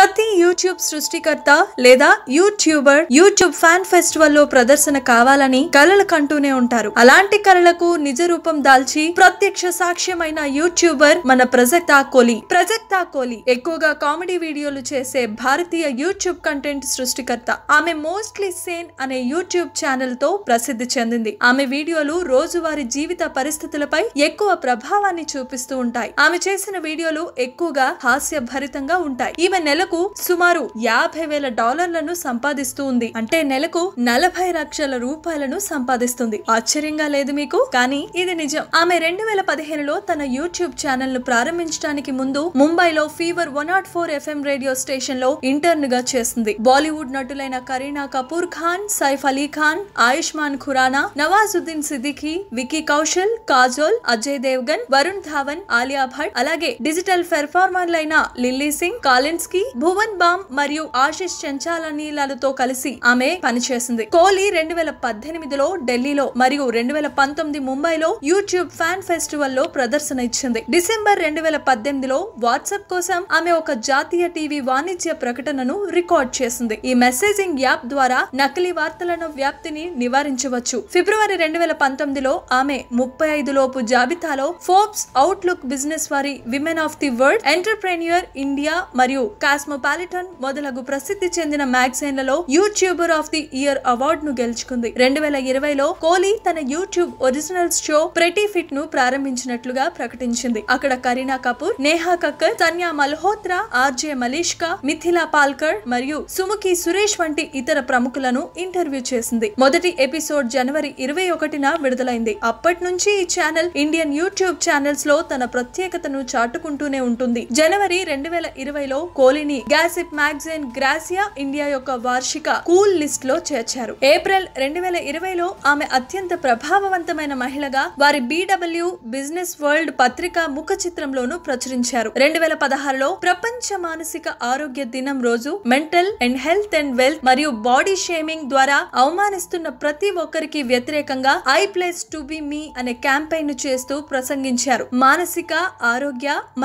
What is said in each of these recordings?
ప్రతి యూట్యూబ్ సృష్టికర్త లేదా యూట్యూబర్ యూట్యూబ్ ఫ్యాన్ ఫెస్టివల్ లో ప్రదర్శన కావాలని కలలు కంటూనే ఉంటారు అలాంటి కలలకు నిజ రూపం దాల్చి ప్రత్యక్ష సాక్ష్యమైన యూట్యూబర్ మన ప్రజక్తా కోహ్లీ ప్రజక్తా కోహ్లీ ఎక్కువగా కామెడీ వీడియోలు చేసే భారతీయ యూట్యూబ్ కంటెంట్ సృష్టికర్త ఆమె మోస్ట్లీ సేన్ అనే యూట్యూబ్ ఛానల్ తో ప్రసిద్ధి చెందింది ఆమె వీడియోలు రోజువారి జీవిత పరిస్థితులపై ఎక్కువ ప్రభావాన్ని చూపిస్తూ ఉంటాయి ఆమె చేసిన వీడియోలు ఎక్కువగా హాస్యభరితంగా ఉంటాయి ఈమె నెల నెలకు సుమారు యాభై వేల డాలర్లను సంపాదిస్తూ ఉంది అంటే నెలకు నలభై లక్షల రూపాయలను సంపాదిస్తుంది ఆశ్చర్యంగా లేదు మీకు కానీ ఇది నిజం ఆమె రెండు వేల పదిహేనులో తన యూట్యూబ్ ఛానల్ ను ప్రారంభించడానికి ముందు ముంబైలో fever one not four FM radio station లో ఇంటర్న్ గా చేసింది బాలీవుడ్ నటులైన కరీనా కపూర్ ఖాన్ సైఫ్ అలీ ఖాన్ ఆయుష్మాన్ ఖురానా నవాజుద్దీన్ సిద్దిఖీ వికీ కౌశల్ కాజోల్ అజయ్ దేవ్గన్ వరుణ్ ధావన్ ఆలియా భట్ అలాగే డిజిటల్ పెర్ఫార్మర్లైన లిల్లీ సింగ్ కాలిన్స్ భువన్ బామ్ మరియు ఆశిష్ చంచాలనీలతో కలిసి ఆమె పనిచేసింది కోహ్లీ రెండు వేల పద్దెనిమిదిలో ఢిల్లీలో మరియు రెండు వేల పంతొమ్మిది ముంబైలో యూట్యూబ్ ఫ్యాన్ ఫెస్టివల్ లో ప్రదర్శన ఇచ్చింది డిసెంబర్ రెండు వేల పద్దెనిమిదిలో వాట్సాప్ కోసం ఆమె ఒక జాతీయ టీవీ వాణిజ్య ప్రకటనను రికార్డ్ చేసింది ఈ మెసేజింగ్ యాప్ ద్వారా నకిలీ వార్తలను వ్యాప్తిని నివారించవచ్చు ఫిబ్రవరి రెండు వేల పంతొమ్మిదిలో ఆమె ముప్పై ఐదు లోపు జాబితాలో ఫోర్బ్స్ అవుట్లుక్ బిజినెస్ వారి women of the world entrepreneur India మరియు కాస్ కాస్మోపాలిటన్ మొదలగు ప్రసిద్ధి చెందిన మ్యాగజైన్లలో యూట్యూబర్ ఆఫ్ ది ఇయర్ అవార్డును గెలుచుకుంది రెండు వేల ఇరవైలో కోహ్లీ తన YouTube originals show pretty fit ను ప్రారంభించినట్లుగా ప్రకటించింది అక్కడ కరీనా కపూర్ నేహా కక్కర్ తన్యా మల్హోత్రా ఆర్జే మలీష్కా మిథిలా పాల్కర్ మరియు సుముఖి సురేష్ వంటి ఇతర ప్రముఖులను ఇంటర్వ్యూ చేసింది మొదటి ఎపిసోడ్ జనవరి ఇరవై ఒకటిన విడుదలైంది అప్పటి నుంచి ఈ ఛానల్ ఇండియన్ యూట్యూబ్ ఛానల్స్ లో తన ప్రత్యేకతను చాటుకుంటూనే ఉంటుంది జనవరి రెండు వేల ఇరవైలో కోహ్లీని వీరిని గ్యాసిప్ మ్యాగజైన్ గ్రాసియా ఇండియా యొక్క వార్షిక కూల్ లిస్ట్ లో చేర్చారు ఏప్రిల్ రెండు వేల ఇరవైలో ఆమె అత్యంత ప్రభావవంతమైన మహిళగా వారి బీడబ్ల్యూ బిజినెస్ వరల్డ్ పత్రిక ముఖ చిత్రంలోనూ ప్రచురించారు రెండు వేల పదహారులో ప్రపంచ మానసిక ఆరోగ్య దినం రోజు mental and health and wealth మరియు బాడీ షేమింగ్ ద్వారా అవమానిస్తున్న ప్రతి ఒక్కరికి వ్యతిరేకంగా I place to be me అనే క్యాంపెయిన్ చేస్తూ ప్రసంగించారు మానసిక ఆరోగ్య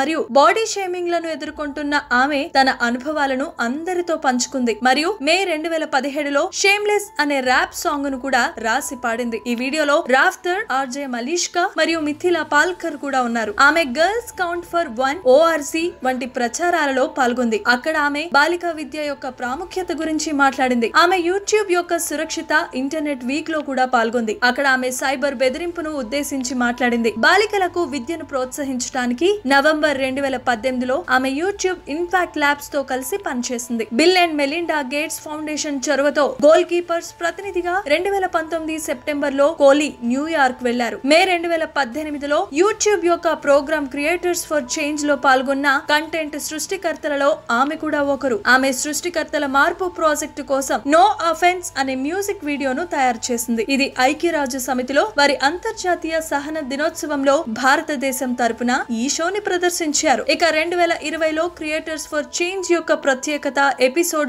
మరియు బాడీ షేమింగ్ లను ఎదుర్కొంటున్న ఆమె తన అనుభవాలను అందరితో పంచుకుంది మరియు మే రెండు వేల పదిహేడులో షేమ్లెస్ అనే ర్యాప్ సాంగ్ ను కూడా రాసి పాడింది ఈ వీడియోలో రాఫ్తర్ ఆర్జే మలీష్కా మరియు మిథిలా పాల్కర్ కూడా ఉన్నారు ఆమె girls count for one ORC వంటి ప్రచారాలలో పాల్గొంది అక్కడ ఆమె బాలిక విద్య యొక్క ప్రాముఖ్యత గురించి మాట్లాడింది ఆమె యూట్యూబ్ యొక్క సురక్షిత ఇంటర్నెట్ వీక్ లో కూడా పాల్గొంది అక్కడ ఆమె సైబర్ బెదిరింపును ఉద్దేశించి మాట్లాడింది బాలికలకు విద్యను ప్రోత్సహించడానికి నవంబర్ రెండు వేల పద్దెనిమిదిలో ఆమె యూట్యూబ్ ఇన్ఫాక్ట్ ల్యాబ్స్ స్టార్స్ తో కలిసి పనిచేసింది Bill and Melinda Gates Foundation చొరవతో గోల్ కీపర్స్ ప్రతినిధిగా రెండు వేల పంతొమ్మిది సెప్టెంబర్ లో కోహ్లీ న్యూయార్క్ వెళ్లారు మే రెండు వేల పద్దెనిమిదిలో యూట్యూబ్ యొక్క ప్రోగ్రామ్ క్రియేటర్స్ ఫర్ చేంజ్ లో పాల్గొన్న కంటెంట్ సృష్టికర్తలలో ఆమె కూడా ఒకరు ఆమె సృష్టికర్తల మార్పు ప్రాజెక్ట్ కోసం నో అఫెన్స్ అనే మ్యూజిక్ వీడియోను తయారు చేసింది ఇది ఐక్యరాజ్య సమితిలో వారి అంతర్జాతీయ సహన దినోత్సవంలో భారతదేశం తరపున ఈ షోని ప్రదర్శించారు ఇక రెండు వేల ఇరవైలో క్రియేటర్స్ ఫర్ చేంజ్ చేంజ్ యొక్క ప్రత్యేకత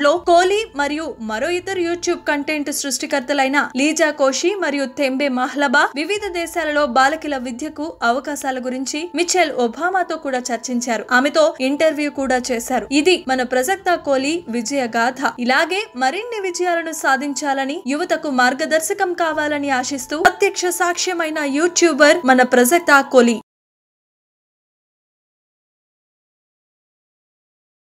లో కోహ్లీ మరియు మరో ఇద్దరు యూట్యూబ్ కంటెంట్ సృష్టికర్తలైన లీజా కోషి మరియు తెంబే మహ్లబా వివిధ దేశాలలో బాలకిల విద్యకు అవకాశాల గురించి మిచెల్ ఒబామాతో కూడా చర్చించారు ఆమెతో ఇంటర్వ్యూ కూడా చేశారు ఇది మన ప్రసక్త కోహ్లీ విజయ గాథ ఇలాగే మరిన్ని విజయాలను సాధించాలని యువతకు మార్గదర్శకం కావాలని ఆశిస్తూ ప్రత్యక్ష సాక్ష్యమైన యూట్యూబర్ మన ప్రసక్త కోహ్లీ